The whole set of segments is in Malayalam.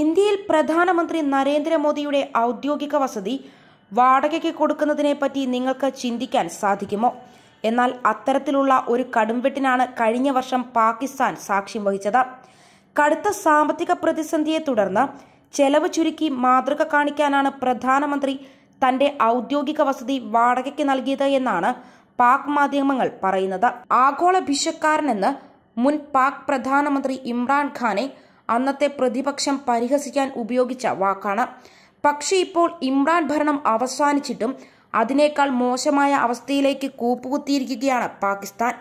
ഇന്ത്യയിൽ പ്രധാനമന്ത്രി നരേന്ദ്രമോദിയുടെ ഔദ്യോഗിക വസതി വാടകയ്ക്ക് കൊടുക്കുന്നതിനെപ്പറ്റി നിങ്ങൾക്ക് ചിന്തിക്കാൻ സാധിക്കുമോ എന്നാൽ അത്തരത്തിലുള്ള ഒരു കടുംവെട്ടിനാണ് കഴിഞ്ഞ വർഷം പാകിസ്ഥാൻ സാക്ഷ്യം വഹിച്ചത് കടുത്ത സാമ്പത്തിക പ്രതിസന്ധിയെ തുടർന്ന് ചെലവ് ചുരുക്കി മാതൃക കാണിക്കാനാണ് പ്രധാനമന്ത്രി തന്റെ ഔദ്യോഗിക വസതി വാടകയ്ക്ക് നൽകിയത് എന്നാണ് പാക് മാധ്യമങ്ങൾ പറയുന്നത് ആഗോള ഭിഷക്കാരനെന്ന് മുൻ പാക് പ്രധാനമന്ത്രി ഇമ്രാൻഖാനെ അന്നത്തെ പ്രതിപക്ഷം പരിഹസിക്കാൻ ഉപയോഗിച്ച വാക്കാണ് പക്ഷേ ഇപ്പോൾ ഇമ്രാൻ ഭരണം അവസാനിച്ചിട്ടും അതിനേക്കാൾ മോശമായ അവസ്ഥയിലേക്ക് കൂപ്പുകുത്തിയിരിക്കുകയാണ് പാകിസ്ഥാൻ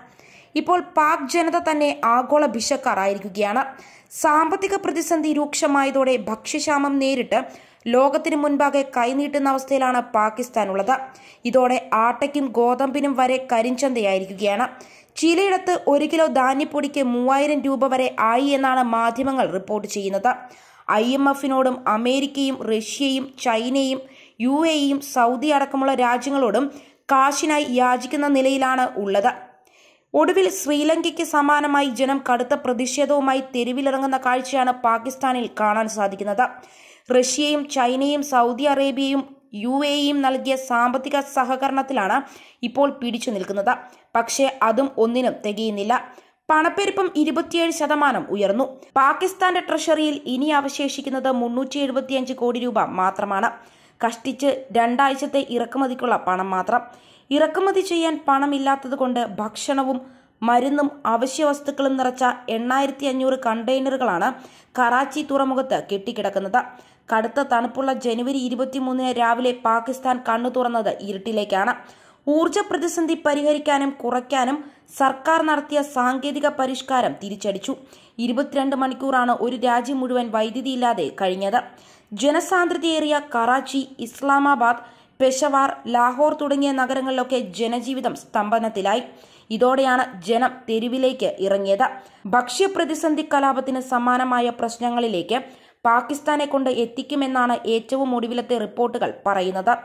ഇപ്പോൾ പാക് ജനത തന്നെ ആഗോള ഭിഷക്കാറായിരിക്കുകയാണ് സാമ്പത്തിക പ്രതിസന്ധി രൂക്ഷമായതോടെ ഭക്ഷ്യക്ഷാമം നേരിട്ട് ലോകത്തിന് മുൻപാകെ കൈനീട്ടുന്ന അവസ്ഥയിലാണ് പാകിസ്ഥാൻ ഉള്ളത് ഇതോടെ ആട്ടയ്ക്കും ഗോതമ്പിനും വരെ കരിഞ്ചന്തയായിരിക്കുകയാണ് ചിലയിടത്ത് ഒരു കിലോ ധാന്യപ്പൊടിക്ക് മൂവായിരം രൂപ വരെ ആയി എന്നാണ് മാധ്യമങ്ങൾ റിപ്പോർട്ട് ചെയ്യുന്നത് ഐ എം എഫിനോടും അമേരിക്കയും റഷ്യയും ചൈനയും യു എയും സൗദി അടക്കമുള്ള രാജ്യങ്ങളോടും കാശിനായി യാചിക്കുന്ന നിലയിലാണ് ഉള്ളത് ഒടുവിൽ ശ്രീലങ്കയ്ക്ക് സമാനമായി ജനം കടുത്ത പ്രതിഷേധവുമായി തെരുവിലിറങ്ങുന്ന കാഴ്ചയാണ് പാകിസ്ഥാനിൽ കാണാൻ സാധിക്കുന്നത് റഷ്യയും ചൈനയും സൗദി അറേബ്യയും യു എയും നൽകിയ സാമ്പത്തിക സഹകരണത്തിലാണ് ഇപ്പോൾ പിടിച്ചു നിൽക്കുന്നത് പക്ഷേ അതും ഒന്നിനും തികയുന്നില്ല പണപ്പെരുപ്പം ഇരുപത്തിയേഴ് ശതമാനം ഉയർന്നു പാകിസ്ഥാന്റെ ട്രഷറിയിൽ ഇനി അവശേഷിക്കുന്നത് മുന്നൂറ്റി കോടി രൂപ മാത്രമാണ് കഷ്ടിച്ച് രണ്ടാഴ്ചത്തെ ഇറക്കുമതിക്കുള്ള പണം മാത്രം ഇറക്കുമതി ചെയ്യാൻ പണമില്ലാത്തതുകൊണ്ട് ഭക്ഷണവും മരുന്നും അവശ്യവസ്തുക്കളും നിറച്ച എണ്ണായിരത്തി അഞ്ഞൂറ് കണ്ടെയ്നറുകളാണ് കറാച്ചി തുറമുഖത്ത് കെട്ടിക്കിടക്കുന്നത് കടുത്ത തണുപ്പുള്ള ജനുവരി ഇരുപത്തിമൂന്നിന് രാവിലെ പാകിസ്ഥാൻ കണ്ണു തുറന്നത് ഇരുട്ടിലേക്കാണ് ഊർജ പ്രതിസന്ധി പരിഹരിക്കാനും കുറയ്ക്കാനും സർക്കാർ നടത്തിയ സാങ്കേതിക പരിഷ്കാരം തിരിച്ചടിച്ചു ഇരുപത്തിരണ്ട് മണിക്കൂറാണ് ഒരു രാജ്യം മുഴുവൻ വൈദ്യുതിയില്ലാതെ കഴിഞ്ഞത് ജനസാന്ദ്രതയേറിയ കറാച്ചി ഇസ്ലാമാബാദ് പെഷവാർ ലാഹോർ തുടങ്ങിയ നഗരങ്ങളിലൊക്കെ ജനജീവിതം സ്തംഭനത്തിലായി ഇതോടെയാണ് ജനം തെരുവിലേക്ക് ഇറങ്ങിയത് ഭക്ഷ്യപ്രതിസന്ധി കലാപത്തിന് സമാനമായ പ്രശ്നങ്ങളിലേക്ക് പാകിസ്ഥാനെ കൊണ്ട് എത്തിക്കുമെന്നാണ് ഏറ്റവും ഒടുവിലത്തെ റിപ്പോർട്ടുകൾ പറയുന്നത്